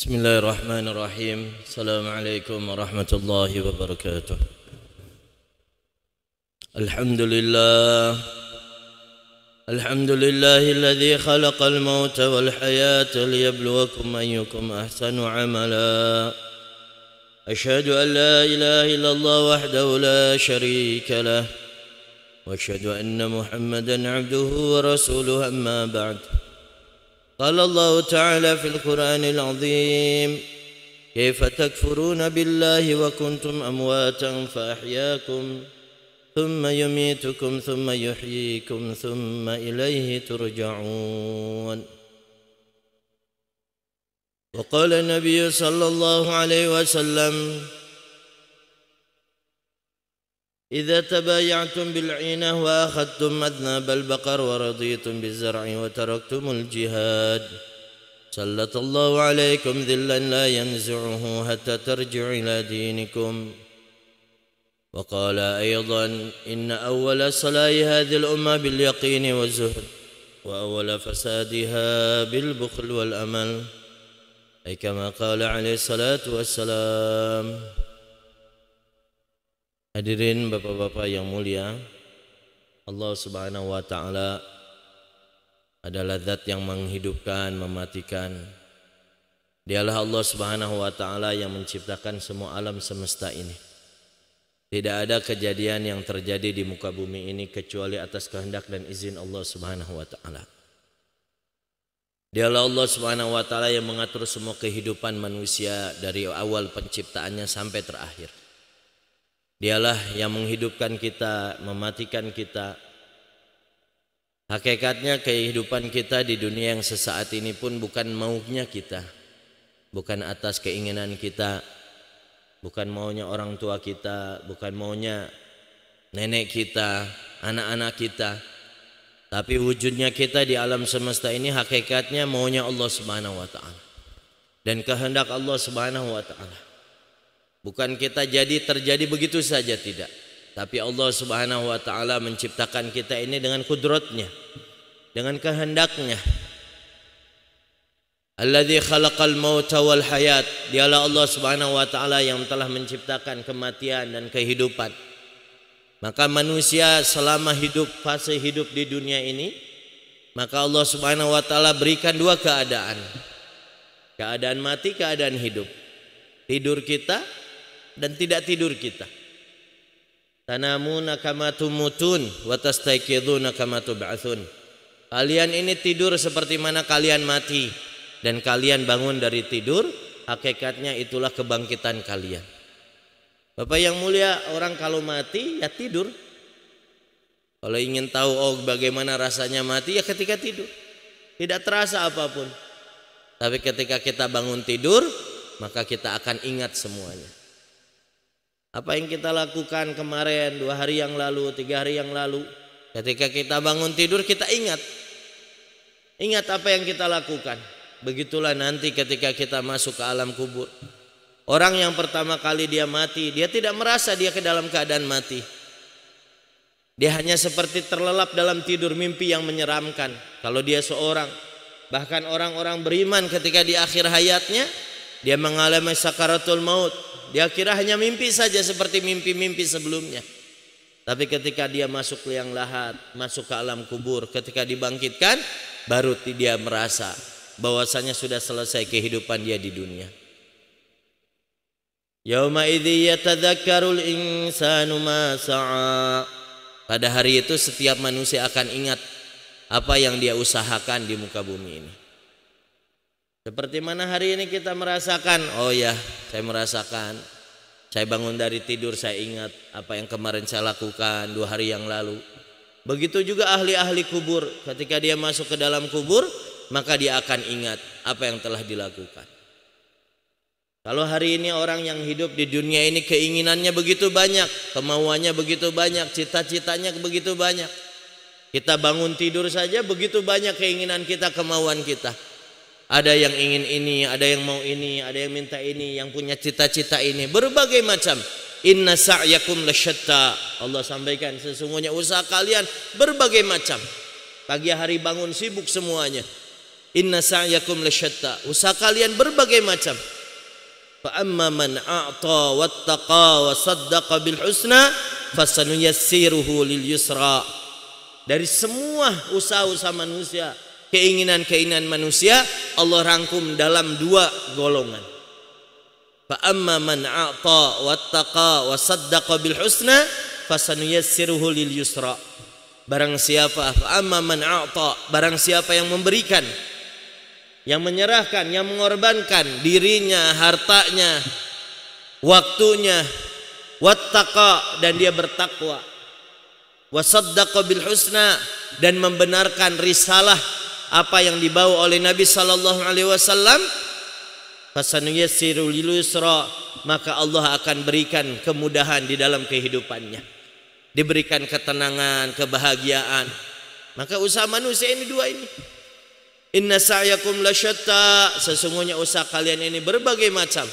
بسم الله الرحمن الرحيم السلام عليكم ورحمة الله وبركاته الحمد لله الحمد لله الذي خلق الموت والحياة ليبلوكم أيكم أحسن عملا أشهد أن لا إله إلا الله وحده لا شريك له وأشهد أن محمدا عبده ورسوله أما بعد قال الله تعالى في القرآن العظيم كيف تكفرون بالله وكنتم أمواتا فأحياكم ثم يميتكم ثم يحييكم ثم إليه ترجعون وقال النبي صلى الله عليه وسلم إذا تبايعتم بالعينة وأخذتم أذناب البقر ورضيتم بالزرع وتركتم الجهاد سلط الله عليكم ذلا لا ينزعه حتى ترجع إلى دينكم وقال أيضا إن أول صلاة هذه الأمة باليقين والزهد وأول فسادها بالبخل والأمل أي كما قال عليه الصلاة والسلام Hadirin Bapak-bapak yang mulia, Allah Subhanahu wa taala adalah zat yang menghidupkan, mematikan. Dialah Allah Subhanahu wa taala yang menciptakan semua alam semesta ini. Tidak ada kejadian yang terjadi di muka bumi ini kecuali atas kehendak dan izin Allah Subhanahu wa taala. Dialah Allah Subhanahu wa taala yang mengatur semua kehidupan manusia dari awal penciptaannya sampai terakhir. Dialah yang menghidupkan kita, mematikan kita. Hakikatnya kehidupan kita di dunia yang sesaat ini pun bukan maunya kita. Bukan atas keinginan kita, bukan maunya orang tua kita, bukan maunya nenek kita, anak-anak kita. Tapi wujudnya kita di alam semesta ini hakikatnya maunya Allah Subhanahu wa taala. Dan kehendak Allah Subhanahu wa taala. Bukan kita jadi terjadi begitu saja tidak. Tapi Allah Subhanahu wa taala menciptakan kita ini dengan kudratnya, dengan kehendaknya. Alladzi khalaqal mauta wal hayat. Dialah Allah Subhanahu wa taala yang telah menciptakan kematian dan kehidupan. Maka manusia selama hidup fase hidup di dunia ini maka Allah Subhanahu wa taala berikan dua keadaan. Keadaan mati, keadaan hidup. Tidur kita dan tidak tidur kita. Tanamuna kama tumutun wa tastaykiduna kama tub'atsun. Kalian ini tidur seperti mana kalian mati dan kalian bangun dari tidur, hakikatnya itulah kebangkitan kalian. Bapak yang mulia, orang kalau mati ya tidur. Kalau ingin tahu oh bagaimana rasanya mati ya ketika tidur. Tidak terasa apapun. Tapi ketika kita bangun tidur, maka kita akan ingat semuanya. Apa yang kita lakukan kemarin, dua hari yang lalu, tiga hari yang lalu. Ketika kita bangun tidur kita ingat. Ingat apa yang kita lakukan. Begitulah nanti ketika kita masuk ke alam kubur. Orang yang pertama kali dia mati, dia tidak merasa dia ke dalam keadaan mati. Dia hanya seperti terlelap dalam tidur mimpi yang menyeramkan. Kalau dia seorang, bahkan orang-orang beriman ketika di akhir hayatnya, dia mengalami sakaratul maut, dia kira hanya mimpi saja seperti mimpi-mimpi sebelumnya. Tapi ketika dia masuk liang lahat, masuk ke alam kubur, ketika dibangkitkan, baru dia merasa bahwasanya sudah selesai kehidupan dia di dunia. Yauma idzi yatadzakkarul insanu ma sa'a. Pada hari itu setiap manusia akan ingat apa yang dia usahakan di muka bumi ini. Seperti mana hari ini kita merasakan, oh ya, saya merasakan. Saya bangun dari tidur, saya ingat apa yang kemarin saya lakukan dua hari yang lalu. Begitu juga ahli-ahli kubur, ketika dia masuk ke dalam kubur, maka dia akan ingat apa yang telah dilakukan. Kalau hari ini orang yang hidup di dunia ini keinginannya begitu banyak, kemauannya begitu banyak, cita-citanya begitu banyak. Kita bangun tidur saja begitu banyak keinginan kita, kemauan kita ada yang ingin ini, ada yang mau ini, ada yang minta ini, yang punya cita-cita ini, berbagai macam. Inna sa'yakum lasyatta. Allah sampaikan sesungguhnya usaha kalian berbagai macam. Pagi hari bangun sibuk semuanya. Inna sa'yakum lasyatta. Usaha kalian berbagai macam. Fa amma man a'ta wattaqa wa saddaqa bil husna fasanuyassiruhu lil yusra. Dari semua usaha-usaha manusia, keinginan-keinginan manusia Allah rangkum dalam dua golongan. Fa amma man a'ta wattaqa wasaddaqa bil husna fasanuyassiruhu lil yusra. Barang siapa fa amma man a'ta barang siapa yang memberikan yang menyerahkan, yang mengorbankan dirinya, hartanya, waktunya, wattaqa dan dia bertakwa. Wasaddaqa bil husna dan membenarkan risalah apa yang dibawa oleh Nabi sallallahu alaihi wasallam fasanuyassirul yusra maka Allah akan berikan kemudahan di dalam kehidupannya diberikan ketenangan kebahagiaan maka usaha manusia ini dua ini inna sa'yakum lasyatta sesungguhnya usaha kalian ini berbagai macam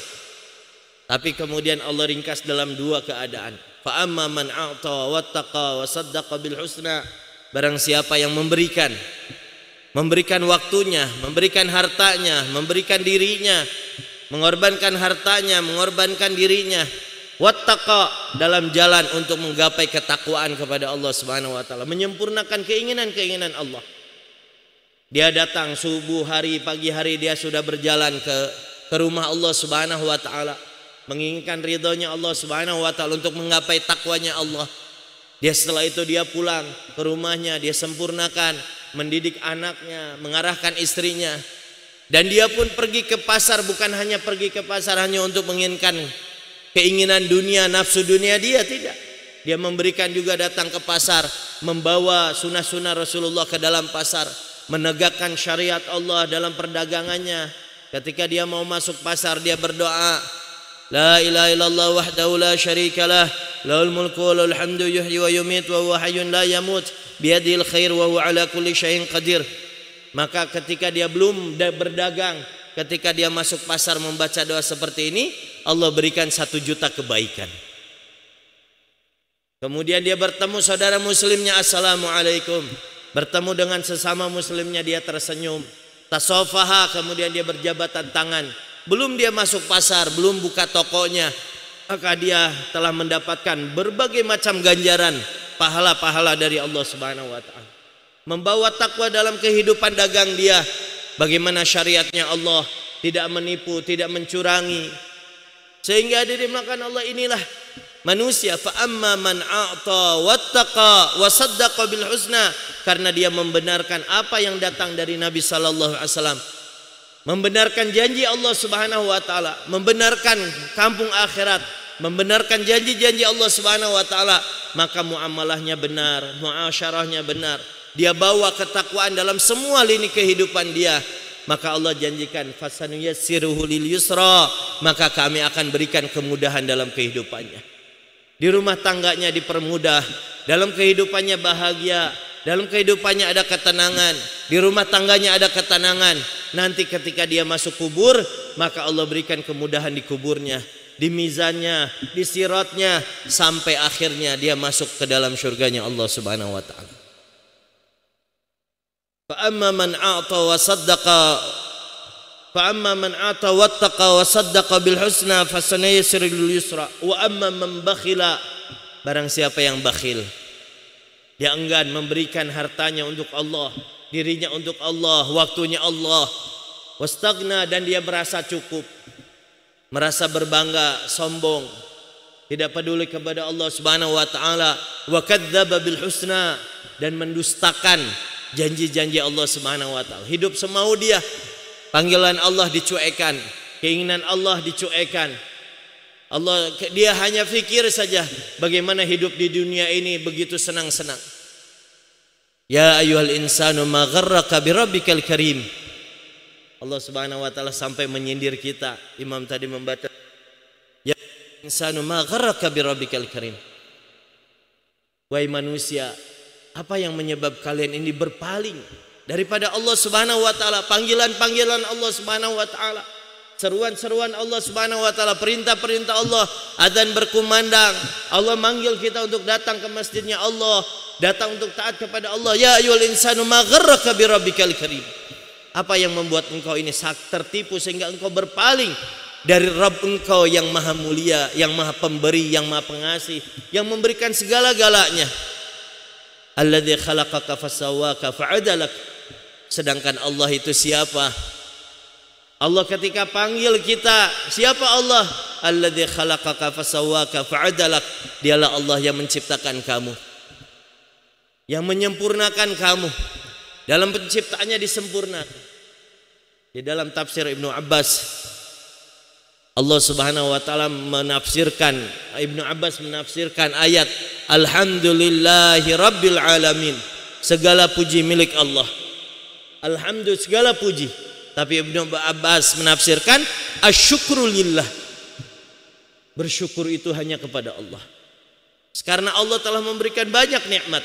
tapi kemudian Allah ringkas dalam dua keadaan fa amma man a'ta wattaqa wa saddaqa bil husna barang siapa yang memberikan memberikan waktunya, memberikan hartanya, memberikan dirinya, mengorbankan hartanya, mengorbankan dirinya. Wattaqa dalam jalan untuk menggapai ketakwaan kepada Allah Subhanahu wa taala, menyempurnakan keinginan-keinginan Allah. Dia datang subuh hari, pagi hari dia sudah berjalan ke ke rumah Allah Subhanahu wa taala, menginginkan ridhonya Allah Subhanahu wa taala untuk menggapai takwanya Allah. Dia setelah itu dia pulang ke rumahnya, dia sempurnakan mendidik anaknya, mengarahkan istrinya. Dan dia pun pergi ke pasar bukan hanya pergi ke pasar hanya untuk menginginkan keinginan dunia, nafsu dunia dia tidak. Dia memberikan juga datang ke pasar, membawa sunnah-sunnah Rasulullah ke dalam pasar, menegakkan syariat Allah dalam perdagangannya. Ketika dia mau masuk pasar dia berdoa, لا إله إلا الله وحده لا شريك له له الملك وله الحمد يحيي ويميت وهو حي لا يموت بيده الخير وهو على كل شيء قدير maka ketika dia belum berdagang ketika dia masuk pasar membaca doa seperti ini Allah berikan satu juta kebaikan kemudian dia bertemu saudara muslimnya assalamualaikum bertemu dengan sesama muslimnya dia tersenyum tasofaha kemudian dia berjabatan tangan belum dia masuk pasar, belum buka tokonya, maka dia telah mendapatkan berbagai macam ganjaran pahala-pahala dari Allah Subhanahu wa taala. Membawa takwa dalam kehidupan dagang dia, bagaimana syariatnya Allah, tidak menipu, tidak mencurangi. Sehingga diri Allah inilah manusia fa amma man a'ta wattaqa wa bil husna karena dia membenarkan apa yang datang dari Nabi sallallahu alaihi wasallam membenarkan janji Allah Subhanahu wa taala, membenarkan kampung akhirat, membenarkan janji-janji Allah Subhanahu wa taala, maka muamalahnya benar, muasyarahnya benar. Dia bawa ketakwaan dalam semua lini kehidupan dia. Maka Allah janjikan fasanuyassiruhu lil yusra, maka kami akan berikan kemudahan dalam kehidupannya. Di rumah tangganya dipermudah, dalam kehidupannya bahagia, dalam kehidupannya ada ketenangan, di rumah tangganya ada ketenangan. Nanti ketika dia masuk kubur, maka Allah berikan kemudahan di kuburnya, di mizannya, di siratnya sampai akhirnya dia masuk ke dalam surganya Allah Subhanahu wa taala. Fa'amma amma man a'ta wa saddaqa fa amma man a'ta wattaqa wa saddaqa bil husna fasanayasirul yusra wa amma man bakhila barang siapa yang bakhil dia enggan memberikan hartanya untuk Allah, dirinya untuk Allah, waktunya Allah. Wastagna dan dia merasa cukup. Merasa berbangga, sombong, tidak peduli kepada Allah Subhanahu wa taala, wa kadzdzaba bil husna dan mendustakan janji-janji Allah Subhanahu wa taala. Hidup semau dia. Panggilan Allah dicuekan, keinginan Allah dicuekan, Allah dia hanya fikir saja bagaimana hidup di dunia ini begitu senang-senang. Ya ayyuhal insanu ma gharraka birabbikal karim. Allah Subhanahu wa taala sampai menyindir kita. Imam tadi membaca Ya insanu ma gharraka birabbikal karim. Wahai manusia, apa yang menyebab kalian ini berpaling daripada Allah Subhanahu wa taala, panggilan-panggilan Allah Subhanahu wa taala? seruan-seruan Allah Subhanahu wa taala, perintah-perintah Allah, azan berkumandang, Allah manggil kita untuk datang ke masjidnya Allah, datang untuk taat kepada Allah. Ya ayyuhal insanu magharraka birabbikal karim. Apa yang membuat engkau ini sak tertipu sehingga engkau berpaling dari Rabb engkau yang maha mulia, yang maha pemberi, yang maha pengasih, yang memberikan segala-galanya. Alladzi khalaqaka fasawwaka fa'adalak. Sedangkan Allah itu siapa? Allah ketika panggil kita, siapa Allah? Alladzi khalaqaka fasawwaka fa'adalak. Dialah Allah yang menciptakan kamu. Yang menyempurnakan kamu. Dalam penciptaannya disempurnakan. Di dalam tafsir Ibnu Abbas Allah Subhanahu wa taala menafsirkan Ibnu Abbas menafsirkan ayat Alhamdulillahi rabbil alamin. Segala puji milik Allah. Alhamdulillah segala puji tapi Ibnu Abbas menafsirkan asyukrulillah Bersyukur itu hanya kepada Allah. Karena Allah telah memberikan banyak nikmat.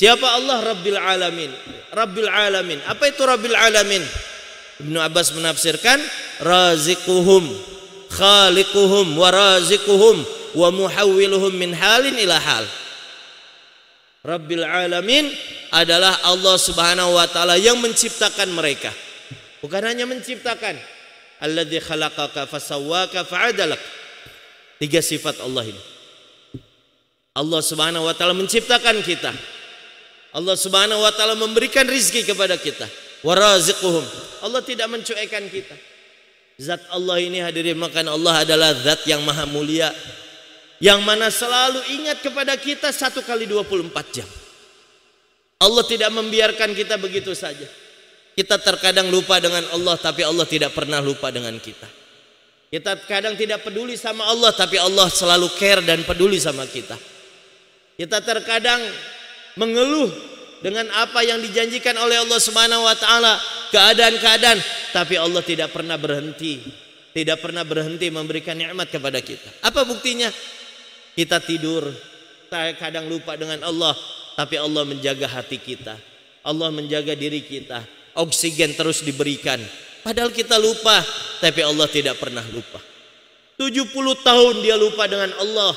Siapa Allah Rabbil Alamin? Rabbil Alamin. Apa itu Rabbil Alamin? Ibnu Abbas menafsirkan razikuhum khaliquhum wa razikuhum wa muhawwiluhum min halin ila hal. Rabbil alamin adalah Allah Subhanahu wa taala yang menciptakan mereka. Bukan hanya menciptakan. Alladzi khalaqaka fasawwaka fa'adalak. Tiga sifat Allah ini. Allah Subhanahu wa taala menciptakan kita. Allah Subhanahu wa taala memberikan rizki kepada kita. Waraziquhum. Allah tidak mencuekan kita. Zat Allah ini hadirin makan Allah adalah zat yang maha mulia yang mana selalu ingat kepada kita satu kali 24 jam. Allah tidak membiarkan kita begitu saja. Kita terkadang lupa dengan Allah tapi Allah tidak pernah lupa dengan kita. Kita kadang tidak peduli sama Allah tapi Allah selalu care dan peduli sama kita. Kita terkadang mengeluh dengan apa yang dijanjikan oleh Allah Subhanahu wa keadaan-keadaan tapi Allah tidak pernah berhenti, tidak pernah berhenti memberikan nikmat kepada kita. Apa buktinya? Kita tidur, kadang lupa dengan Allah, tapi Allah menjaga hati kita. Allah menjaga diri kita oksigen terus diberikan. Padahal kita lupa, tapi Allah tidak pernah lupa. 70 tahun dia lupa dengan Allah.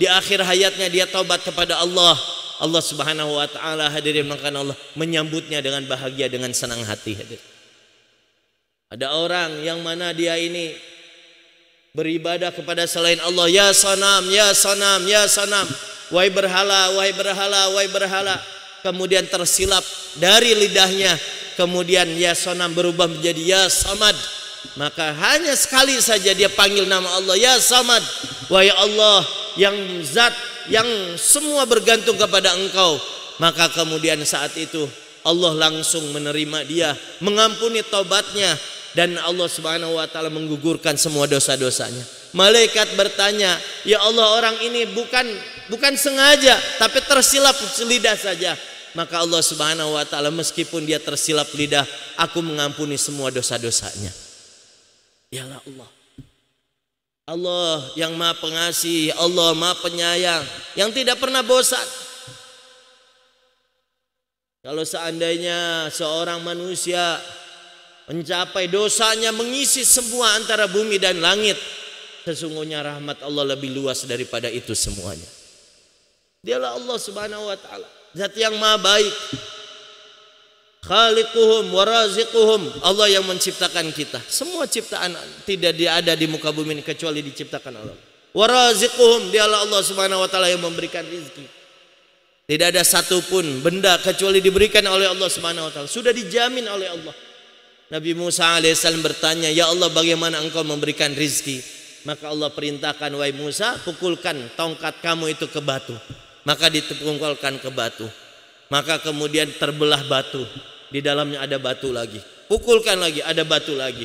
Di akhir hayatnya dia taubat kepada Allah. Allah Subhanahu wa taala hadirin makan Allah menyambutnya dengan bahagia dengan senang hati Ada orang yang mana dia ini beribadah kepada selain Allah ya sanam ya sanam ya sanam wahai berhala wahai berhala wahai berhala kemudian tersilap dari lidahnya kemudian ya sonam berubah menjadi ya samad maka hanya sekali saja dia panggil nama Allah ya samad wahai ya Allah yang zat yang semua bergantung kepada engkau maka kemudian saat itu Allah langsung menerima dia mengampuni taubatnya dan Allah Subhanahu wa taala menggugurkan semua dosa-dosanya. Malaikat bertanya, "Ya Allah, orang ini bukan bukan sengaja tapi tersilap lidah saja maka Allah Subhanahu wa taala meskipun dia tersilap lidah, aku mengampuni semua dosa-dosanya. Dialah Allah. Allah yang Maha Pengasih, Allah Maha Penyayang, yang tidak pernah bosan. Kalau seandainya seorang manusia mencapai dosanya mengisi semua antara bumi dan langit, sesungguhnya rahmat Allah lebih luas daripada itu semuanya. Dialah Allah Subhanahu wa taala zat yang maha baik Khalikuhum warazikuhum Allah yang menciptakan kita semua ciptaan tidak ada di muka bumi ini kecuali diciptakan Allah Warazikuhum dialah Allah subhanahu wa taala yang memberikan rizki tidak ada satupun benda kecuali diberikan oleh Allah subhanahu wa taala sudah dijamin oleh Allah Nabi Musa alaihissalam bertanya ya Allah bagaimana engkau memberikan rizki maka Allah perintahkan wahai Musa pukulkan tongkat kamu itu ke batu maka dipungkolkan ke batu maka kemudian terbelah batu di dalamnya ada batu lagi pukulkan lagi ada batu lagi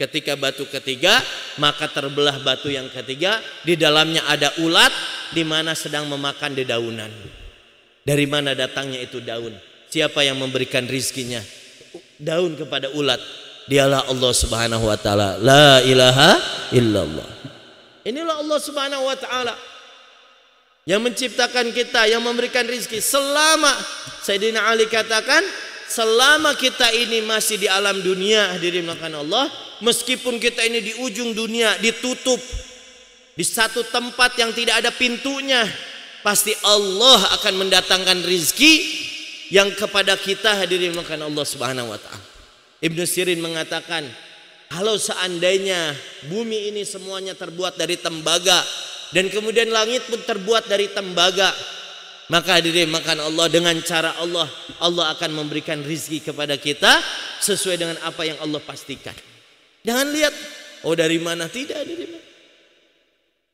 ketika batu ketiga maka terbelah batu yang ketiga di dalamnya ada ulat di mana sedang memakan dedaunan dari mana datangnya itu daun siapa yang memberikan rizkinya daun kepada ulat dialah Allah Subhanahu wa taala la ilaha illallah inilah Allah Subhanahu wa taala yang menciptakan kita, yang memberikan rizki. Selama Sayyidina Ali katakan, selama kita ini masih di alam dunia hadirin makan Allah, meskipun kita ini di ujung dunia ditutup di satu tempat yang tidak ada pintunya, pasti Allah akan mendatangkan rizki yang kepada kita hadirin makan Allah Subhanahu wa taala. Ibnu Sirin mengatakan, kalau seandainya bumi ini semuanya terbuat dari tembaga, dan kemudian langit pun terbuat dari tembaga maka hadirin makan Allah dengan cara Allah Allah akan memberikan rizki kepada kita sesuai dengan apa yang Allah pastikan jangan lihat oh dari mana tidak hadirin?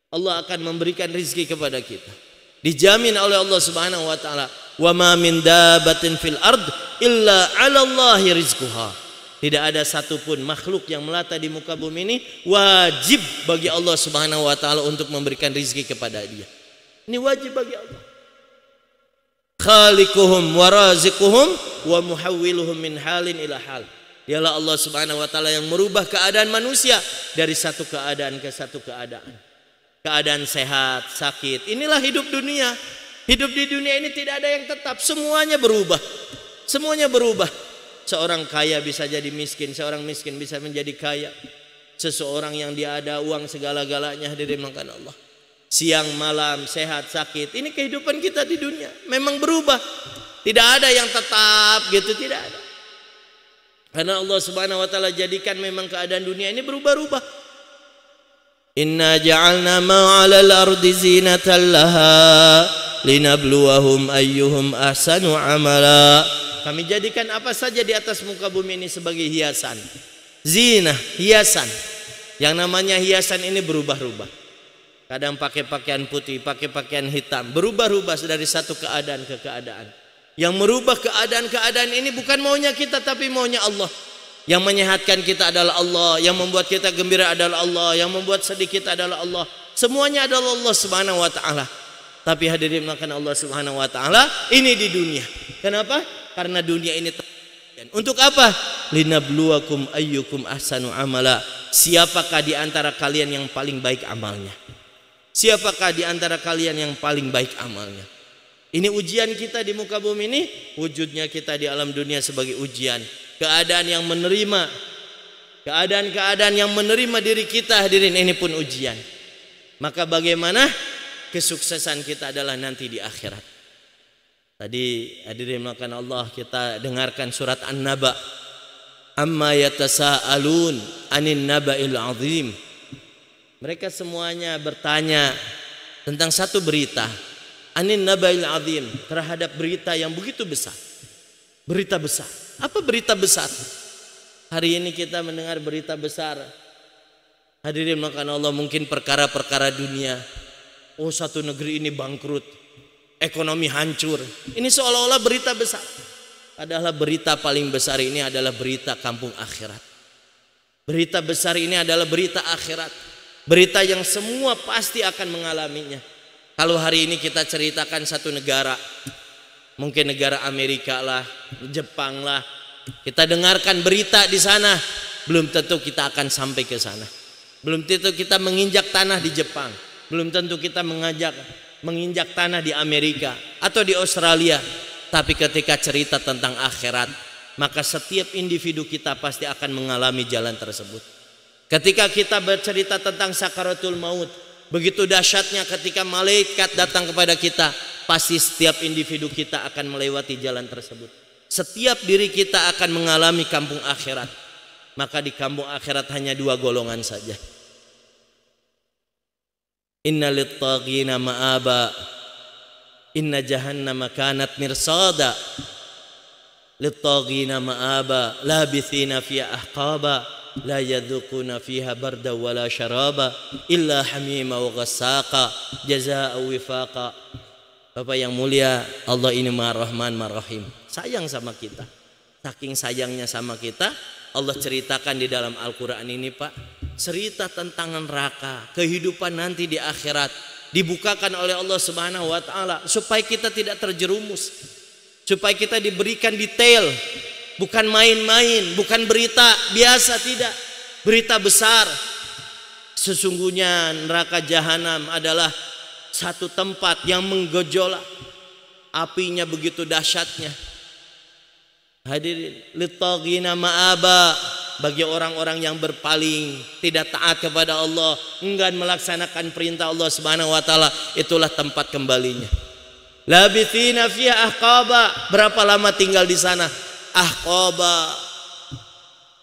Allah akan memberikan rizki kepada kita dijamin oleh Allah Subhanahu wa taala wa ma min dabatin fil ard illa 'ala Allahi rizquha tidak ada satupun makhluk yang melata di muka bumi ini wajib bagi Allah Subhanahu wa taala untuk memberikan rizki kepada dia. Ini wajib bagi Allah. Khaliquhum wa raziquhum wa muhawwiluhum min halin ila hal. Dialah Allah Subhanahu wa taala yang merubah keadaan manusia dari satu keadaan ke satu keadaan. Keadaan sehat, sakit. Inilah hidup dunia. Hidup di dunia ini tidak ada yang tetap, semuanya berubah. Semuanya berubah. Seorang kaya bisa jadi miskin, seorang miskin bisa menjadi kaya. Seseorang yang dia ada uang segala-galanya hadirin makan Allah. Siang malam sehat sakit. Ini kehidupan kita di dunia memang berubah. Tidak ada yang tetap gitu, tidak ada. Karena Allah Subhanahu wa taala jadikan memang keadaan dunia ini berubah-ubah. Inna ja'alna ma'alal ardi zinatan laha linabluwahum ayyuhum ahsanu amala kami jadikan apa saja di atas muka bumi ini sebagai hiasan zina hiasan yang namanya hiasan ini berubah-ubah kadang pakai pakaian putih pakai pakaian hitam berubah-ubah dari satu keadaan ke keadaan yang merubah keadaan-keadaan ini bukan maunya kita tapi maunya Allah yang menyehatkan kita adalah Allah yang membuat kita gembira adalah Allah yang membuat sedih kita adalah Allah semuanya adalah Allah subhanahu wa ta'ala Tapi hadirin makan Allah Subhanahu wa taala, ini di dunia. Kenapa? Karena dunia ini dan untuk apa? Linabluwakum ayyukum ahsanu amala. Siapakah di antara kalian yang paling baik amalnya? Siapakah di antara kalian yang paling baik amalnya? Ini ujian kita di muka bumi ini, wujudnya kita di alam dunia sebagai ujian. Keadaan yang menerima keadaan-keadaan yang menerima diri kita hadirin ini pun ujian. Maka bagaimana kesuksesan kita adalah nanti di akhirat. Tadi hadirin makan Allah kita dengarkan surat An-Naba. Amma yatasaalun anin naba'il azim. Mereka semuanya bertanya tentang satu berita. Anin naba'il azim terhadap berita yang begitu besar. Berita besar. Apa berita besar? Hari ini kita mendengar berita besar. Hadirin makan Allah mungkin perkara-perkara dunia oh satu negeri ini bangkrut, ekonomi hancur. Ini seolah-olah berita besar. Adalah berita paling besar ini adalah berita kampung akhirat. Berita besar ini adalah berita akhirat. Berita yang semua pasti akan mengalaminya. Kalau hari ini kita ceritakan satu negara, mungkin negara Amerika lah, Jepang lah, kita dengarkan berita di sana, belum tentu kita akan sampai ke sana. Belum tentu kita menginjak tanah di Jepang belum tentu kita mengajak menginjak tanah di Amerika atau di Australia. Tapi ketika cerita tentang akhirat, maka setiap individu kita pasti akan mengalami jalan tersebut. Ketika kita bercerita tentang sakaratul maut, begitu dahsyatnya ketika malaikat datang kepada kita, pasti setiap individu kita akan melewati jalan tersebut. Setiap diri kita akan mengalami kampung akhirat. Maka di kampung akhirat hanya dua golongan saja Inna littagina ma'aba Inna jahannama kanat mirsada Littagina ma'aba Labithina fiya ahqaba La yadukuna fiha barda wala syaraba Illa hamima wa ghassaka Jaza'a wifaqa Bapak yang mulia Allah ini marahman marahim Sayang sama kita Saking sayangnya sama kita Allah ceritakan di dalam Al-Quran ini Pak cerita tentang neraka kehidupan nanti di akhirat dibukakan oleh Allah Subhanahu wa taala supaya kita tidak terjerumus supaya kita diberikan detail bukan main-main bukan berita biasa tidak berita besar sesungguhnya neraka jahanam adalah satu tempat yang menggejolak apinya begitu dahsyatnya Hadirin litaghina ma'aba bagi orang-orang yang berpaling, tidak taat kepada Allah, enggan melaksanakan perintah Allah Subhanahu wa taala, itulah tempat kembalinya. Labithina fiha ahqaba, berapa lama tinggal di sana? Ahqaba.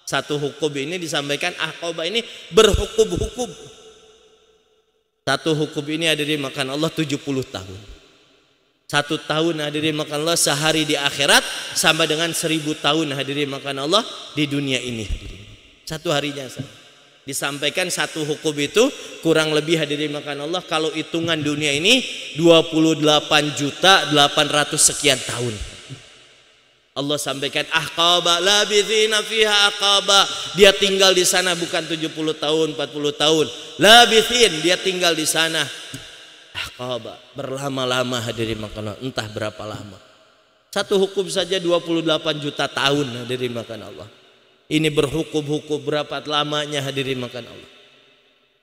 Satu hukum ini disampaikan ahqaba ini berhukum-hukum. Satu hukum ini ada di makan Allah 70 tahun. Satu tahun hadirin makan Allah sehari di akhirat sama dengan seribu tahun hadirin makan Allah di dunia ini Satu harinya sama disampaikan satu hukum itu kurang lebih hadirin makan Allah kalau hitungan dunia ini 28 juta 800 sekian tahun Allah sampaikan ahqaba labithina fiha aqaba dia tinggal di sana bukan 70 tahun 40 tahun labithin dia tinggal di sana istihaba berlama-lama hadirin makan Allah entah berapa lama satu hukum saja 28 juta tahun hadirin makan Allah ini berhukum-hukum berapa lamanya hadirin makan Allah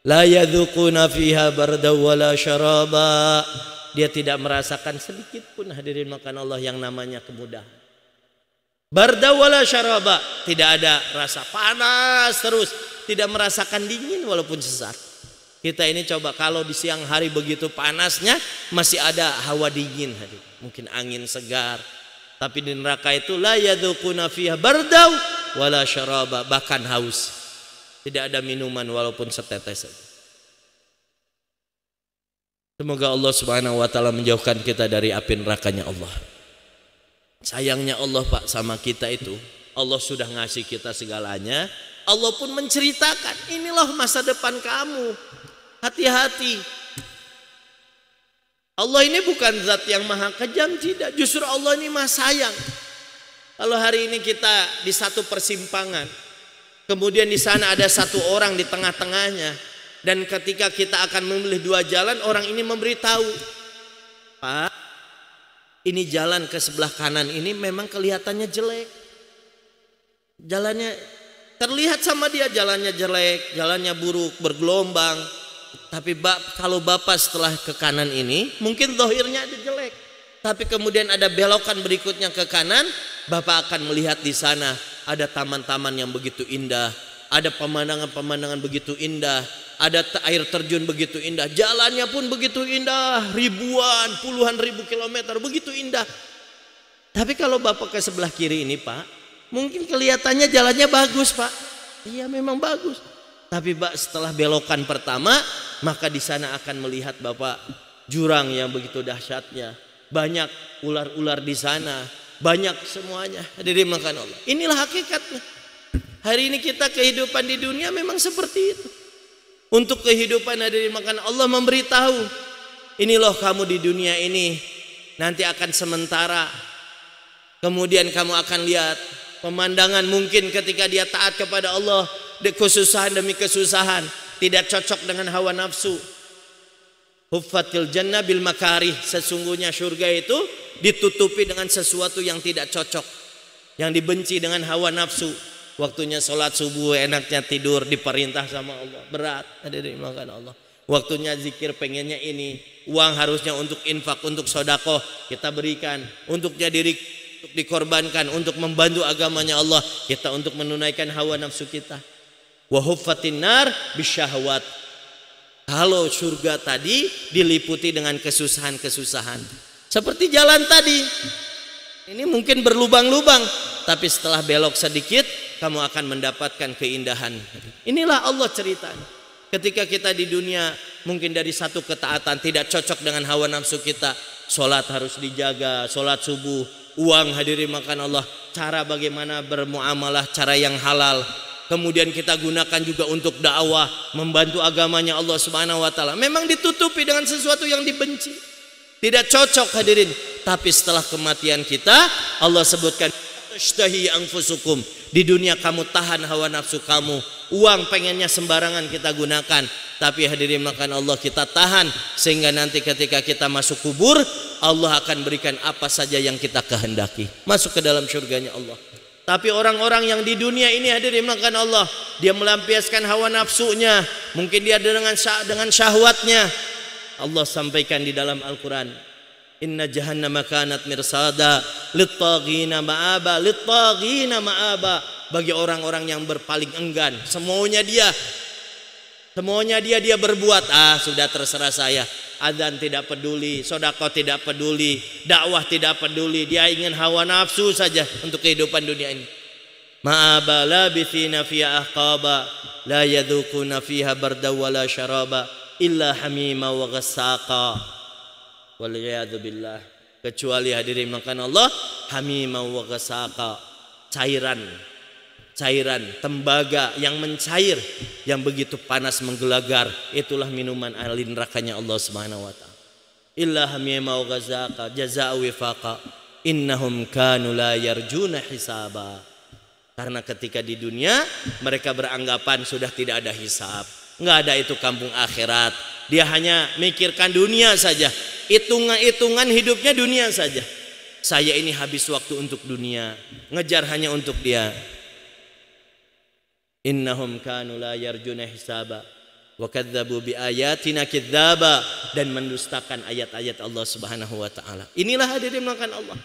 la yadzuquna fiha barda wala syaraba dia tidak merasakan sedikit pun hadirin makan Allah yang namanya kemudahan Barda wala syaraba, tidak ada rasa panas terus, tidak merasakan dingin walaupun sesaat. Kita ini coba kalau di siang hari begitu panasnya masih ada hawa dingin Mungkin angin segar. Tapi di neraka itu la yadukuna fiha bardau wala syaraba bahkan haus. Tidak ada minuman walaupun setetes saja. Semoga Allah Subhanahu wa taala menjauhkan kita dari api nerakanya Allah. Sayangnya Allah Pak sama kita itu, Allah sudah ngasih kita segalanya, Allah pun menceritakan, inilah masa depan kamu. Hati-hati. Allah ini bukan zat yang maha kejam, tidak. Justru Allah ini maha sayang. Kalau hari ini kita di satu persimpangan, kemudian di sana ada satu orang di tengah-tengahnya, dan ketika kita akan memilih dua jalan, orang ini memberitahu, Pak, ini jalan ke sebelah kanan ini memang kelihatannya jelek. Jalannya terlihat sama dia jalannya jelek, jalannya buruk, bergelombang, tapi bap, kalau bapak setelah ke kanan ini, mungkin dohirnya ada jelek. Tapi kemudian ada belokan berikutnya ke kanan, bapak akan melihat di sana ada taman-taman yang begitu indah, ada pemandangan-pemandangan begitu indah, ada air terjun begitu indah, jalannya pun begitu indah, ribuan, puluhan ribu kilometer begitu indah. Tapi kalau bapak ke sebelah kiri ini pak, mungkin kelihatannya jalannya bagus pak. Iya memang bagus. Tapi Pak setelah belokan pertama, maka di sana akan melihat Bapak jurang yang begitu dahsyatnya. Banyak ular-ular di sana, banyak semuanya makan Allah. Oh, inilah hakikatnya. Hari ini kita kehidupan di dunia memang seperti itu. Untuk kehidupan hadirin makan Allah memberitahu, inilah kamu di dunia ini nanti akan sementara. Kemudian kamu akan lihat pemandangan mungkin ketika dia taat kepada Allah de kesusahan demi kesusahan tidak cocok dengan hawa nafsu huffatil jannah bil makarih sesungguhnya surga itu ditutupi dengan sesuatu yang tidak cocok yang dibenci dengan hawa nafsu waktunya sholat subuh enaknya tidur diperintah sama Allah berat hadirin makan Allah waktunya zikir pengennya ini uang harusnya untuk infak untuk sodako kita berikan untuknya diri untuk dikorbankan untuk membantu agamanya Allah kita untuk menunaikan hawa nafsu kita Wahuffatin nar bisyahwat. Kalau surga tadi diliputi dengan kesusahan-kesusahan. Seperti jalan tadi. Ini mungkin berlubang-lubang. Tapi setelah belok sedikit, kamu akan mendapatkan keindahan. Inilah Allah cerita. Ketika kita di dunia mungkin dari satu ketaatan tidak cocok dengan hawa nafsu kita. Sholat harus dijaga, sholat subuh, uang hadiri makan Allah. Cara bagaimana bermuamalah, cara yang halal kemudian kita gunakan juga untuk dakwah, membantu agamanya Allah Subhanahu wa taala. Memang ditutupi dengan sesuatu yang dibenci. Tidak cocok hadirin, tapi setelah kematian kita Allah sebutkan tashtahi anfusukum. Di dunia kamu tahan hawa nafsu kamu. Uang pengennya sembarangan kita gunakan, tapi hadirin makan Allah kita tahan sehingga nanti ketika kita masuk kubur Allah akan berikan apa saja yang kita kehendaki masuk ke dalam surganya Allah. Tapi orang-orang yang di dunia ini hadirin makan Allah, dia melampiaskan hawa nafsunya, mungkin dia dengan dengan syahwatnya. Allah sampaikan di dalam Al-Qur'an, "Inna jahannama makanat mirsada lit-taghina ma'aba, lit-taghina ma'aba." Bagi orang-orang yang berpaling enggan, semuanya dia semuanya dia dia berbuat, ah sudah terserah saya. Adzan tidak peduli, sodako tidak peduli, dakwah tidak peduli. Dia ingin hawa nafsu saja untuk kehidupan dunia ini. Ma'abala fi fiya ahqaba La yadukuna fiha bardawala sharaba, Illa hamima wa ghasaqa Waliyadu billah Kecuali hadirin makan Allah Hamima wa ghasaqa Cairan cairan tembaga yang mencair yang begitu panas menggelagar itulah minuman alin nerakanya Allah Subhanahu wa taala illa jazaa wifaqa innahum kanu la yarjuna hisaba karena ketika di dunia mereka beranggapan sudah tidak ada hisab nggak ada itu kampung akhirat dia hanya mikirkan dunia saja hitungan-hitungan hidupnya dunia saja saya ini habis waktu untuk dunia ngejar hanya untuk dia innahum kanu la yarjuna hisaba wa kadzabu ayatina kidzaba dan mendustakan ayat-ayat Allah Subhanahu wa taala. Inilah hadirin makan Allah.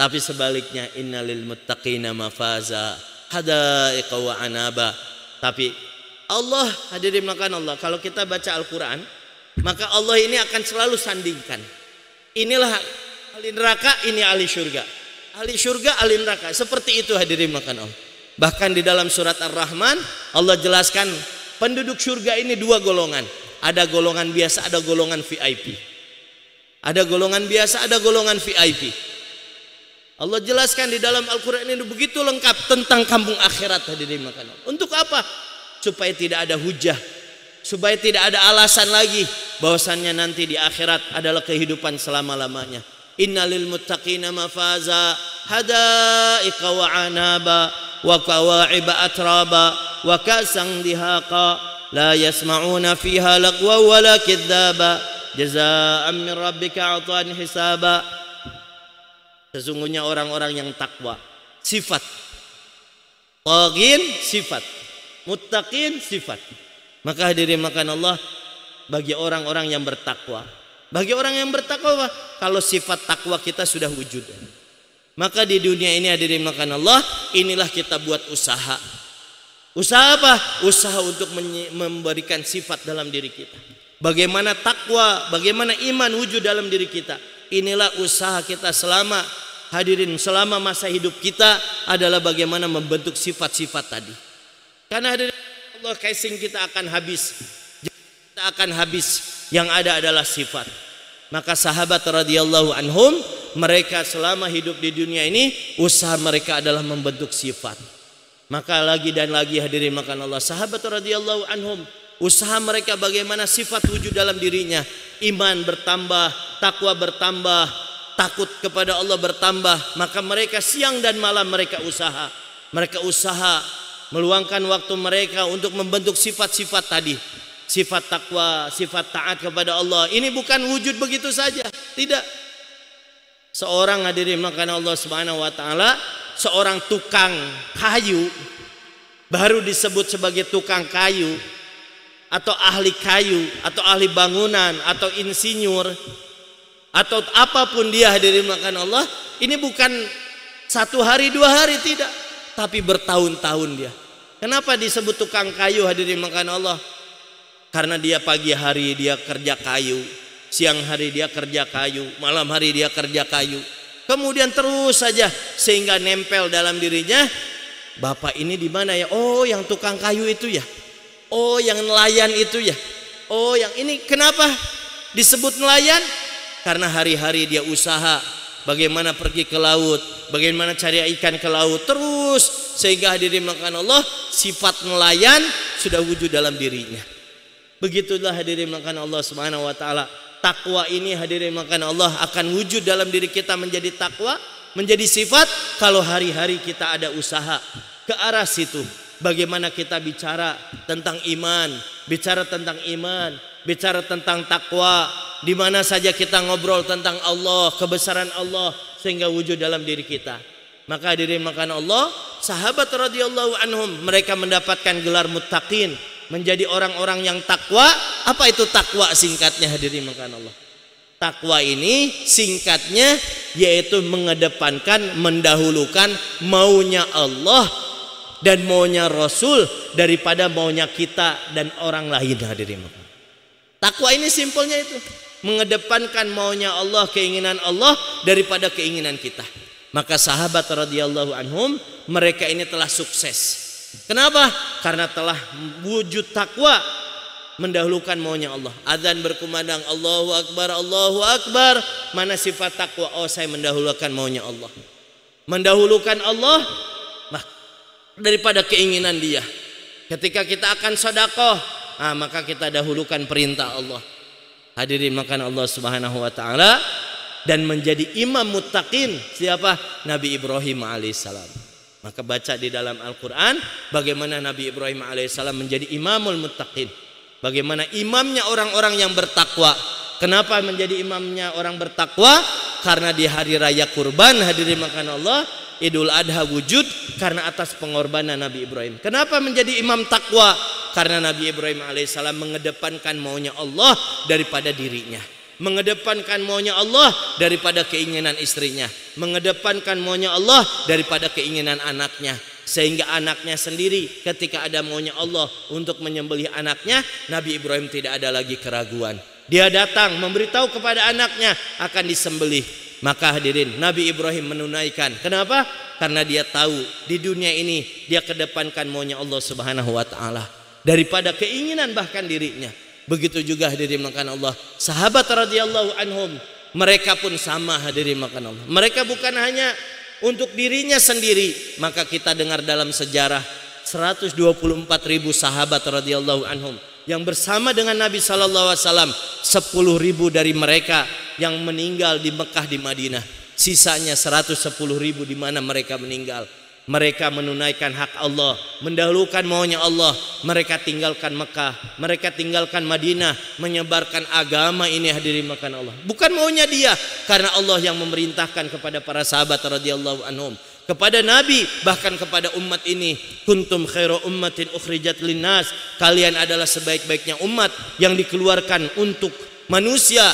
Tapi sebaliknya innalil muttaqina mafaza hadaiqa wa anaba. Tapi Allah hadirin makan Allah. Kalau kita baca Al-Qur'an, maka Allah ini akan selalu sandingkan. Inilah ahli neraka, ini ahli surga. Ahli surga, ahli neraka. Seperti itu hadirin makan Allah. Bahkan di dalam surat Ar-Rahman Allah jelaskan penduduk surga ini dua golongan. Ada golongan biasa, ada golongan VIP. Ada golongan biasa, ada golongan VIP. Allah jelaskan di dalam Al-Quran ini begitu lengkap tentang kampung akhirat di makan. Untuk apa? Supaya tidak ada hujah, supaya tidak ada alasan lagi bahwasannya nanti di akhirat adalah kehidupan selama-lamanya. Inna innalil muttaqina mafaza hadaiqa wa anaba wa kawa'iba atraba wa kasang dihaqa la yasma'una fiha lagwa wa la kidhaba jazaa'an min rabbika ataan hisaba sesungguhnya orang-orang yang takwa sifat tagin sifat muttaqin sifat maka hadirin makan Allah bagi orang-orang yang bertakwa bagi orang yang bertakwa, kalau sifat takwa kita sudah wujud. Maka di dunia ini ada dimakan Allah, inilah kita buat usaha. Usaha apa? Usaha untuk memberikan sifat dalam diri kita. Bagaimana takwa, bagaimana iman wujud dalam diri kita. Inilah usaha kita selama hadirin, selama masa hidup kita adalah bagaimana membentuk sifat-sifat tadi. Karena hadirin Allah casing kita akan habis kita akan habis yang ada adalah sifat maka sahabat radhiyallahu anhum mereka selama hidup di dunia ini usaha mereka adalah membentuk sifat maka lagi dan lagi hadirin makan Allah sahabat radhiyallahu anhum usaha mereka bagaimana sifat wujud dalam dirinya iman bertambah takwa bertambah takut kepada Allah bertambah maka mereka siang dan malam mereka usaha mereka usaha meluangkan waktu mereka untuk membentuk sifat-sifat tadi sifat takwa, sifat taat kepada Allah. Ini bukan wujud begitu saja, tidak. Seorang hadirin makan Allah Subhanahu wa taala, seorang tukang kayu baru disebut sebagai tukang kayu atau ahli kayu atau ahli bangunan atau insinyur atau apapun dia hadirin makan Allah, ini bukan satu hari dua hari tidak, tapi bertahun-tahun dia. Kenapa disebut tukang kayu hadirin makan Allah? karena dia pagi hari dia kerja kayu, siang hari dia kerja kayu, malam hari dia kerja kayu. Kemudian terus saja sehingga nempel dalam dirinya, bapak ini di mana ya? Oh, yang tukang kayu itu ya. Oh, yang nelayan itu ya. Oh, yang ini kenapa disebut nelayan? Karena hari-hari dia usaha bagaimana pergi ke laut, bagaimana cari ikan ke laut terus sehingga hadirin makan Allah sifat nelayan sudah wujud dalam dirinya. Begitulah hadirin makan Allah Subhanahu wa taala. Takwa ini hadirin makan Allah akan wujud dalam diri kita menjadi takwa, menjadi sifat kalau hari-hari kita ada usaha ke arah situ. Bagaimana kita bicara tentang iman, bicara tentang iman, bicara tentang takwa, di mana saja kita ngobrol tentang Allah, kebesaran Allah sehingga wujud dalam diri kita. Maka hadirin makan Allah, sahabat radhiyallahu anhum mereka mendapatkan gelar muttaqin, menjadi orang-orang yang takwa. Apa itu takwa singkatnya hadirin makan Allah? Takwa ini singkatnya yaitu mengedepankan, mendahulukan maunya Allah dan maunya Rasul daripada maunya kita dan orang lain hadirin. Takwa ini simpelnya itu mengedepankan maunya Allah, keinginan Allah daripada keinginan kita. Maka sahabat radhiyallahu anhum mereka ini telah sukses Kenapa? Karena telah wujud takwa mendahulukan maunya Allah. Azan berkumandang Allahu Akbar, Allahu Akbar. Mana sifat takwa? Oh saya mendahulukan maunya Allah. Mendahulukan Allah nah, daripada keinginan dia. Ketika kita akan sedekah, ah, maka kita dahulukan perintah Allah. Hadirin makan Allah Subhanahu wa taala dan menjadi imam muttaqin siapa? Nabi Ibrahim alaihissalam. Maka baca di dalam Al-Quran bagaimana Nabi Ibrahim alaihissalam menjadi imamul mutaqin Bagaimana imamnya orang-orang yang bertakwa. Kenapa menjadi imamnya orang bertakwa? Karena di hari raya kurban hadirin makan Allah Idul Adha wujud karena atas pengorbanan Nabi Ibrahim. Kenapa menjadi imam takwa? Karena Nabi Ibrahim alaihissalam mengedepankan maunya Allah daripada dirinya mengedepankan maunya Allah daripada keinginan istrinya, mengedepankan maunya Allah daripada keinginan anaknya, sehingga anaknya sendiri ketika ada maunya Allah untuk menyembelih anaknya, Nabi Ibrahim tidak ada lagi keraguan. Dia datang memberitahu kepada anaknya akan disembelih. Maka hadirin, Nabi Ibrahim menunaikan. Kenapa? Karena dia tahu di dunia ini dia kedepankan maunya Allah Subhanahu wa taala daripada keinginan bahkan dirinya. Begitu juga hadirin makan Allah. Sahabat radhiyallahu anhum, mereka pun sama hadirin makan Allah. Mereka bukan hanya untuk dirinya sendiri, maka kita dengar dalam sejarah 124 ribu sahabat radhiyallahu anhum yang bersama dengan Nabi saw Alaihi Wasallam 10 ribu dari mereka yang meninggal di Mekah di Madinah sisanya 110 ribu di mana mereka meninggal mereka menunaikan hak Allah, mendahulukan maunya Allah. Mereka tinggalkan Mekah, mereka tinggalkan Madinah, menyebarkan agama ini hadirin makan Allah. Bukan maunya dia, karena Allah yang memerintahkan kepada para sahabat radhiyallahu anhum kepada nabi bahkan kepada umat ini kuntum khairu ummatin ukhrijat linnas kalian adalah sebaik-baiknya umat yang dikeluarkan untuk manusia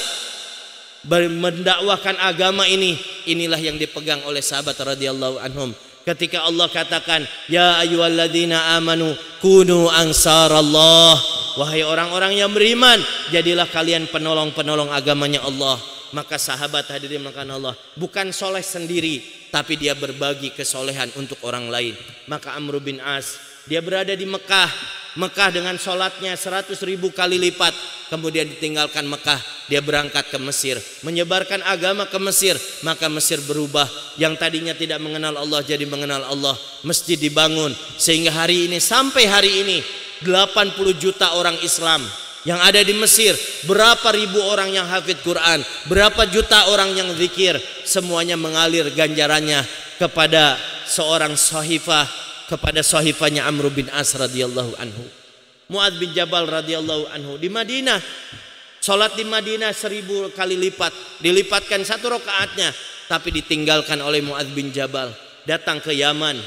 mendakwahkan agama ini inilah yang dipegang oleh sahabat radhiyallahu anhum ketika Allah katakan ya ayyuhalladzina amanu kunu ansarallah wahai orang-orang yang beriman jadilah kalian penolong-penolong agamanya Allah maka sahabat hadirin makan Allah bukan soleh sendiri tapi dia berbagi kesolehan untuk orang lain maka Amr bin As dia berada di Mekah Mekah dengan sholatnya 100 ribu kali lipat. Kemudian ditinggalkan Mekah, dia berangkat ke Mesir. Menyebarkan agama ke Mesir, maka Mesir berubah. Yang tadinya tidak mengenal Allah jadi mengenal Allah. Masjid dibangun, sehingga hari ini sampai hari ini 80 juta orang Islam yang ada di Mesir berapa ribu orang yang hafid Quran berapa juta orang yang zikir semuanya mengalir ganjarannya kepada seorang sahifah kepada sahifanya Amr bin As radhiyallahu anhu. Muad bin Jabal radhiyallahu anhu di Madinah. Salat di Madinah seribu kali lipat, dilipatkan satu rakaatnya, tapi ditinggalkan oleh Muad bin Jabal. Datang ke Yaman,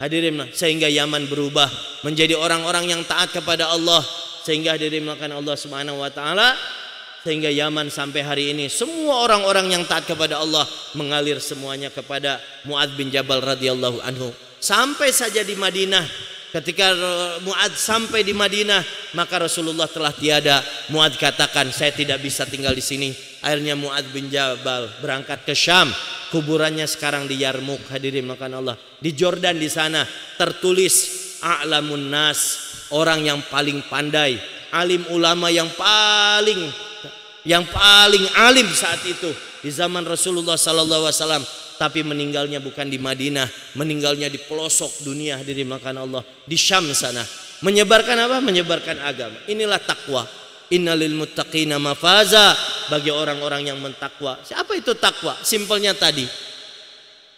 hadirin sehingga Yaman berubah menjadi orang-orang yang taat kepada Allah sehingga hadirin Allah Subhanahu wa taala sehingga Yaman sampai hari ini semua orang-orang yang taat kepada Allah mengalir semuanya kepada Muad bin Jabal radhiyallahu anhu Sampai saja di Madinah Ketika eh, Muad sampai di Madinah, maka Rasulullah telah tiada. Muad katakan, "Saya tidak bisa tinggal di sini." Akhirnya Muad bin Jabal berangkat ke Syam. Kuburannya sekarang di Yarmuk, hadirin makan Allah. Di Jordan di sana tertulis A'lamun Nas, orang yang paling pandai, alim ulama yang paling yang paling alim saat itu di zaman Rasulullah sallallahu alaihi wasallam tapi meninggalnya bukan di Madinah, meninggalnya di pelosok dunia diri makan Allah, di Syam sana. Menyebarkan apa? Menyebarkan agama. Inilah takwa. Innalil muttaqina mafaza bagi orang-orang yang mentakwa. Siapa itu takwa? Simpelnya tadi.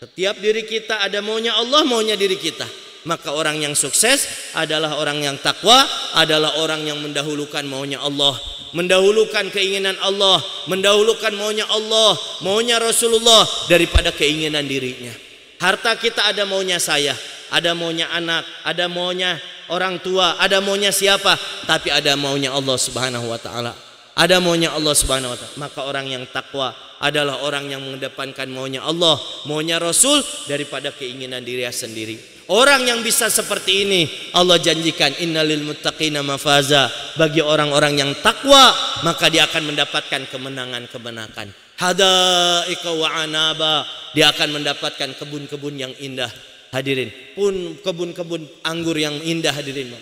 Setiap diri kita ada maunya Allah, maunya diri kita. Maka orang yang sukses adalah orang yang takwa, adalah orang yang mendahulukan maunya Allah mendahulukan keinginan Allah, mendahulukan maunya Allah, maunya Rasulullah daripada keinginan dirinya. Harta kita ada maunya saya, ada maunya anak, ada maunya orang tua, ada maunya siapa, tapi ada maunya Allah Subhanahu wa taala. ada maunya Allah Subhanahu wa taala. Maka orang yang takwa adalah orang yang mengedepankan maunya Allah, maunya Rasul daripada keinginan diri sendiri. Orang yang bisa seperti ini Allah janjikan innalil muttaqina mafaza bagi orang-orang yang takwa maka dia akan mendapatkan kemenangan-kemenangan. Hadaika wa anaba dia akan mendapatkan kebun-kebun yang indah. Hadirin, pun kebun-kebun anggur yang indah hadirin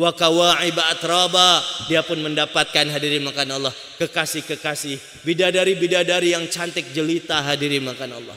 wa baat atraba dia pun mendapatkan hadirin makan Allah kekasih-kekasih bidadari-bidadari yang cantik jelita hadirin makan Allah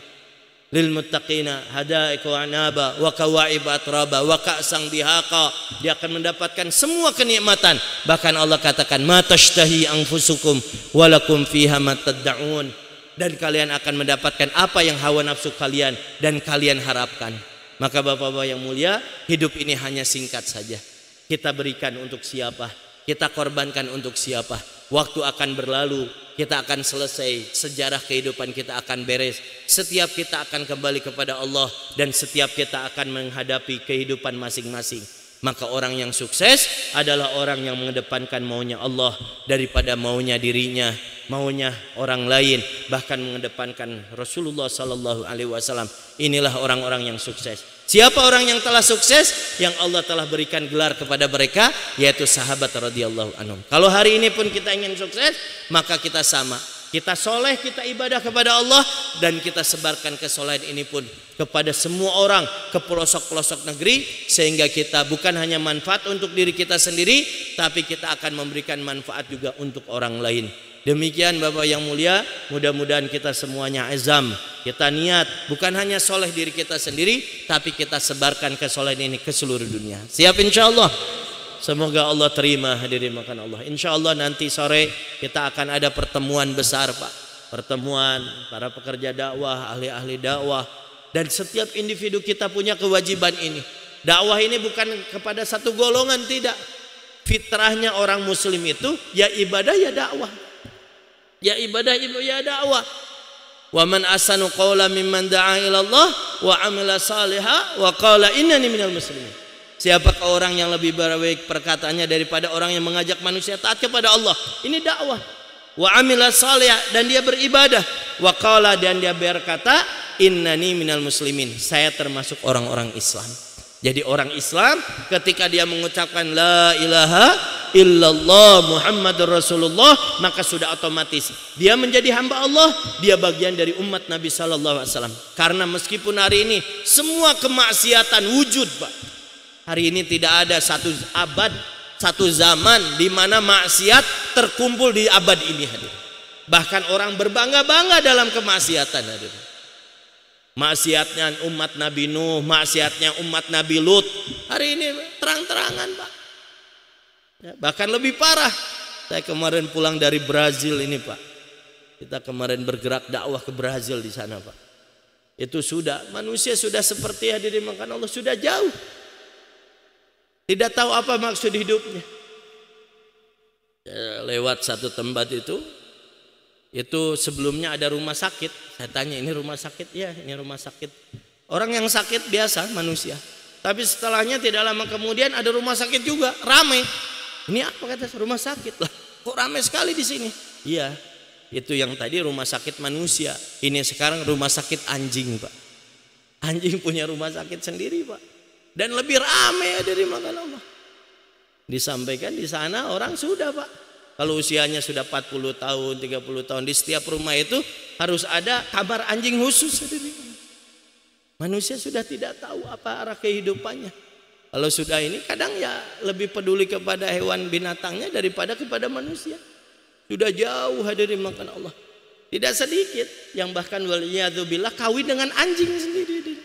lil muttaqina hadaik wa anaba wa kawaiba atraba wa ka'sang dihaqa dia akan mendapatkan semua kenikmatan bahkan Allah katakan matashtahi anfusukum walakum fiha matad'un dan kalian akan mendapatkan apa yang hawa nafsu kalian dan kalian harapkan maka Bapak-bapak yang mulia hidup ini hanya singkat saja kita berikan untuk siapa? Kita korbankan untuk siapa? Waktu akan berlalu, kita akan selesai, sejarah kehidupan kita akan beres. Setiap kita akan kembali kepada Allah dan setiap kita akan menghadapi kehidupan masing-masing. Maka orang yang sukses adalah orang yang mengedepankan maunya Allah daripada maunya dirinya, maunya orang lain, bahkan mengedepankan Rasulullah sallallahu alaihi wasallam. Inilah orang-orang yang sukses. Siapa orang yang telah sukses yang Allah telah berikan gelar kepada mereka yaitu sahabat radhiyallahu anhum. Kalau hari ini pun kita ingin sukses, maka kita sama. Kita soleh, kita ibadah kepada Allah dan kita sebarkan kesolehan ini pun kepada semua orang ke pelosok-pelosok negeri sehingga kita bukan hanya manfaat untuk diri kita sendiri tapi kita akan memberikan manfaat juga untuk orang lain. Demikian Bapak yang mulia, mudah-mudahan kita semuanya azam, kita niat bukan hanya soleh diri kita sendiri, tapi kita sebarkan kesolehan ini ke seluruh dunia. Siap insya Allah. Semoga Allah terima hadirin makan Allah. Insya Allah nanti sore kita akan ada pertemuan besar Pak. Pertemuan para pekerja dakwah, ahli-ahli dakwah. Dan setiap individu kita punya kewajiban ini. Dakwah ini bukan kepada satu golongan tidak. Fitrahnya orang muslim itu ya ibadah ya dakwah ya ibadah ya dakwah wa man asanu qawla mimman da'a ila Allah wa amila saliha wa qala innani minal muslimin siapakah orang yang lebih baik perkataannya daripada orang yang mengajak manusia taat kepada Allah ini dakwah wa amila salihah dan dia beribadah wa qala dan dia berkata innani minal muslimin saya termasuk orang-orang Islam jadi orang Islam ketika dia mengucapkan la ilaha illallah Muhammadur Rasulullah maka sudah otomatis dia menjadi hamba Allah, dia bagian dari umat Nabi saw. Karena meskipun hari ini semua kemaksiatan wujud, Pak. Hari ini tidak ada satu abad, satu zaman di mana maksiat terkumpul di abad ini hadir. Bahkan orang berbangga-bangga dalam kemaksiatan hadir. Maksiatnya umat Nabi Nuh, maksiatnya umat Nabi Lut. Hari ini terang-terangan, Pak. Ya, bahkan lebih parah. Saya kemarin pulang dari Brazil ini, Pak. Kita kemarin bergerak dakwah ke Brazil di sana, Pak. Itu sudah manusia sudah seperti hadirin makan Allah sudah jauh. Tidak tahu apa maksud hidupnya. Ya, lewat satu tempat itu itu sebelumnya ada rumah sakit saya tanya ini rumah sakit ya ini rumah sakit orang yang sakit biasa manusia tapi setelahnya tidak lama kemudian ada rumah sakit juga ramai ini apa kata rumah sakit lah kok ramai sekali di sini iya itu yang tadi rumah sakit manusia ini sekarang rumah sakit anjing pak anjing punya rumah sakit sendiri pak dan lebih ramai dari makan Allah disampaikan di sana orang sudah pak kalau usianya sudah 40 tahun, 30 tahun, di setiap rumah itu harus ada kabar anjing khusus. Manusia sudah tidak tahu apa arah kehidupannya. Kalau sudah ini kadang ya lebih peduli kepada hewan binatangnya daripada kepada manusia. Sudah jauh hadirin makan Allah. Tidak sedikit yang bahkan waliyadzubillah kawin dengan anjing sendiri.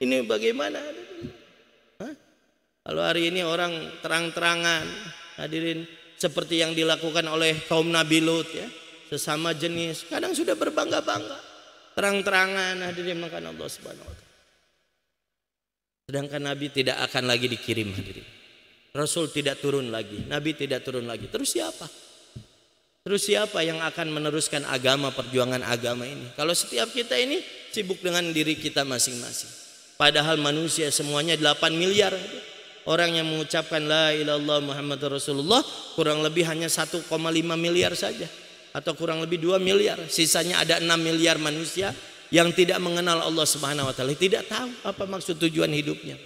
Ini bagaimana? Hah? Kalau hari ini orang terang-terangan hadirin seperti yang dilakukan oleh kaum Nabi Lut ya sesama jenis kadang sudah berbangga-bangga terang-terangan hadirin makan Allah Subhanahu wa taala sedangkan Nabi tidak akan lagi dikirim hadirin Rasul tidak turun lagi Nabi tidak turun lagi terus siapa terus siapa yang akan meneruskan agama perjuangan agama ini kalau setiap kita ini sibuk dengan diri kita masing-masing padahal manusia semuanya 8 miliar hadirin orang yang mengucapkan la ilallah Muhammad Rasulullah kurang lebih hanya 1,5 miliar saja atau kurang lebih 2 miliar sisanya ada 6 miliar manusia yang tidak mengenal Allah Subhanahu wa taala tidak tahu apa maksud tujuan hidupnya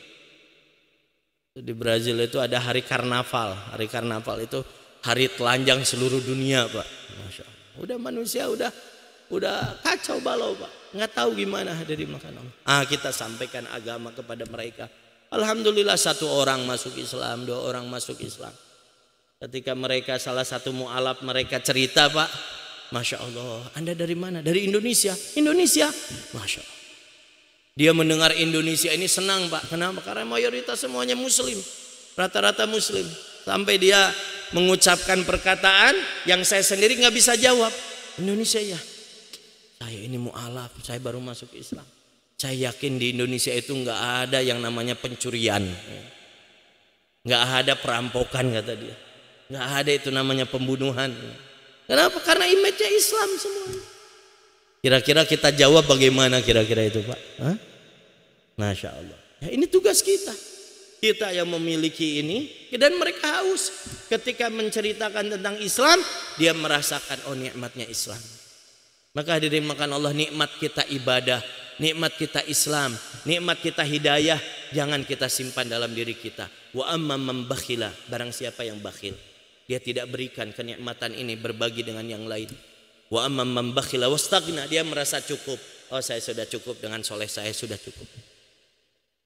di Brazil itu ada hari karnaval. Hari karnaval itu hari telanjang seluruh dunia, Pak. Masya Allah. Udah manusia udah udah kacau balau, Pak. Nggak tahu gimana dari makan Ah, kita sampaikan agama kepada mereka. Alhamdulillah satu orang masuk Islam, dua orang masuk Islam. Ketika mereka salah satu mualaf mereka cerita pak, masya Allah, anda dari mana? Dari Indonesia, Indonesia, masya Allah. Dia mendengar Indonesia ini senang pak, kenapa? Karena mayoritas semuanya Muslim, rata-rata Muslim. Sampai dia mengucapkan perkataan yang saya sendiri nggak bisa jawab. Indonesia ya, saya ini mualaf, saya baru masuk Islam. Saya yakin di Indonesia itu nggak ada yang namanya pencurian. Nggak ada perampokan kata dia. Nggak ada itu namanya pembunuhan. Kenapa? Karena image Islam semua. Kira-kira kita jawab bagaimana kira-kira itu Pak? Hah? Masya Allah. Ya, ini tugas kita. Kita yang memiliki ini dan mereka haus ketika menceritakan tentang Islam, dia merasakan oh nikmatnya Islam. Maka hadirin makan Allah nikmat kita ibadah nikmat kita Islam, nikmat kita hidayah jangan kita simpan dalam diri kita. Wa amma membakhila, barang siapa yang bakhil, dia tidak berikan kenikmatan ini berbagi dengan yang lain. Wa amma membakhila wastagna, dia merasa cukup. Oh, saya sudah cukup dengan soleh saya sudah cukup.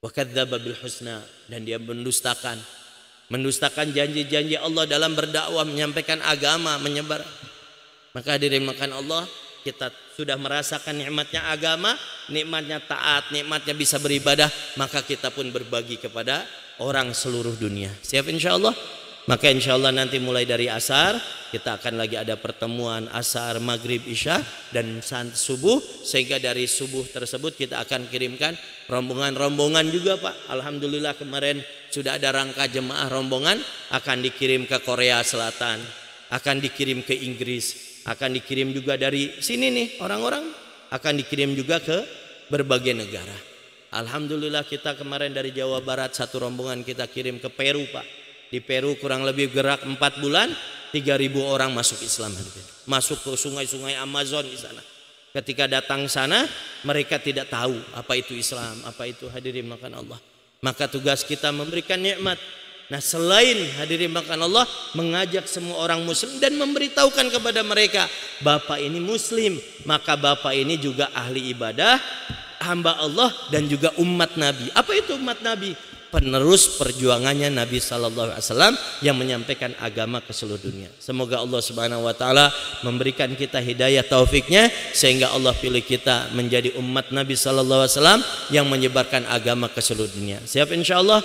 Wa kadzdzaba bil husna dan dia mendustakan mendustakan janji-janji Allah dalam berdakwah menyampaikan agama menyebar maka hadirin makan Allah kita sudah merasakan nikmatnya agama, nikmatnya taat, nikmatnya bisa beribadah, maka kita pun berbagi kepada orang seluruh dunia. Siap insya Allah? Maka insya Allah nanti mulai dari asar kita akan lagi ada pertemuan asar, maghrib, isya dan subuh sehingga dari subuh tersebut kita akan kirimkan rombongan-rombongan juga Pak. Alhamdulillah kemarin sudah ada rangka jemaah rombongan akan dikirim ke Korea Selatan, akan dikirim ke Inggris, akan dikirim juga dari sini nih orang-orang akan dikirim juga ke berbagai negara. Alhamdulillah kita kemarin dari Jawa Barat satu rombongan kita kirim ke Peru Pak. Di Peru kurang lebih gerak 4 bulan 3000 orang masuk Islam. Masuk ke sungai-sungai Amazon di sana. Ketika datang sana mereka tidak tahu apa itu Islam, apa itu hadirin makan Allah. Maka tugas kita memberikan nikmat Nah selain hadirin makan Allah mengajak semua orang muslim dan memberitahukan kepada mereka Bapak ini muslim maka Bapak ini juga ahli ibadah hamba Allah dan juga umat Nabi Apa itu umat Nabi? Penerus perjuangannya Nabi saw yang menyampaikan agama ke seluruh dunia. Semoga Allah Subhanahu Wa Taala memberikan kita hidayah taufiknya sehingga Allah pilih kita menjadi umat Nabi saw yang menyebarkan agama ke seluruh dunia. Siap insya Allah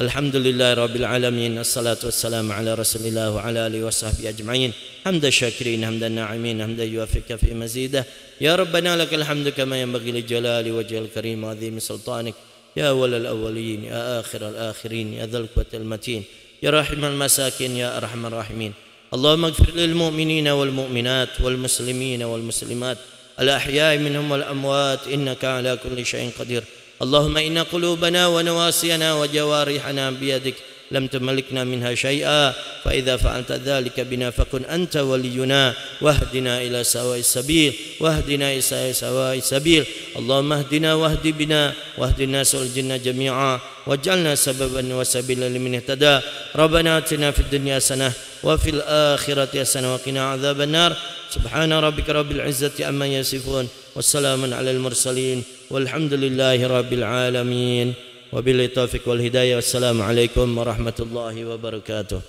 الحمد لله رب العالمين الصلاة والسلام على رسول الله وعلى آله وصحبه أجمعين حمد الشاكرين حمد الناعمين حمد يوافق في مزيده يا ربنا لك الحمد كما ينبغي لجلال وجه الكريم وعظيم سلطانك يا أول الأولين يا آخر الآخرين يا ذا القوة المتين يا راحم المساكين يا أرحم الراحمين اللهم اغفر للمؤمنين والمؤمنات والمسلمين والمسلمات الأحياء منهم والأموات إنك على كل شيء قدير اللهم إن قلوبنا ونواسينا وجوارحنا بيدك لم تملكنا منها شيئا فإذا فعلت ذلك بنا فكن أنت ولينا واهدنا إلى سواء السبيل واهدنا إلى سواء السبيل اللهم اهدنا واهد بنا واهد الناس والجن جميعا واجعلنا سببا وسبيلا لمن اهتدى ربنا اتنا في الدنيا سنة وفي الآخرة سنة وقنا عذاب النار سبحان ربك رب العزة أما يصفون وسلام على المرسلين والحمد لله رب العالمين وبالتوفيق والهداية والسلام عليكم ورحمة الله وبركاته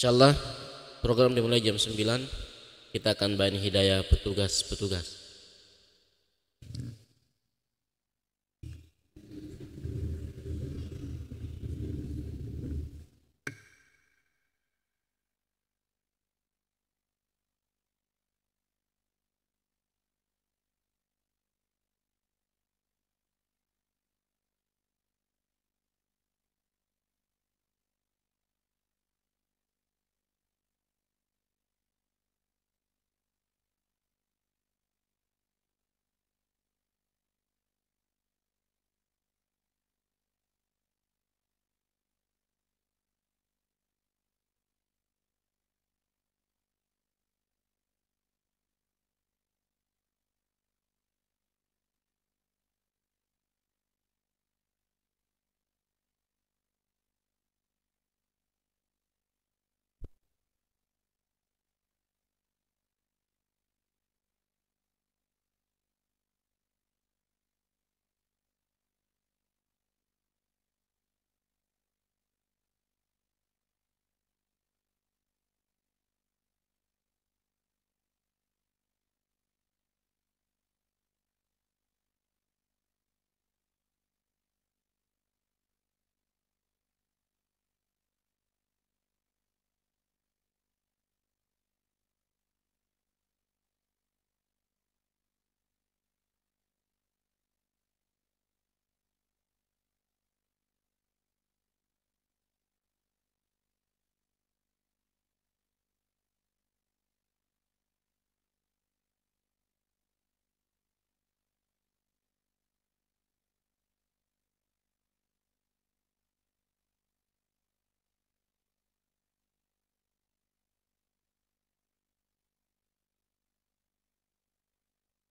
Insyaallah program dimulai jam 9 kita akan bani hidayah petugas-petugas.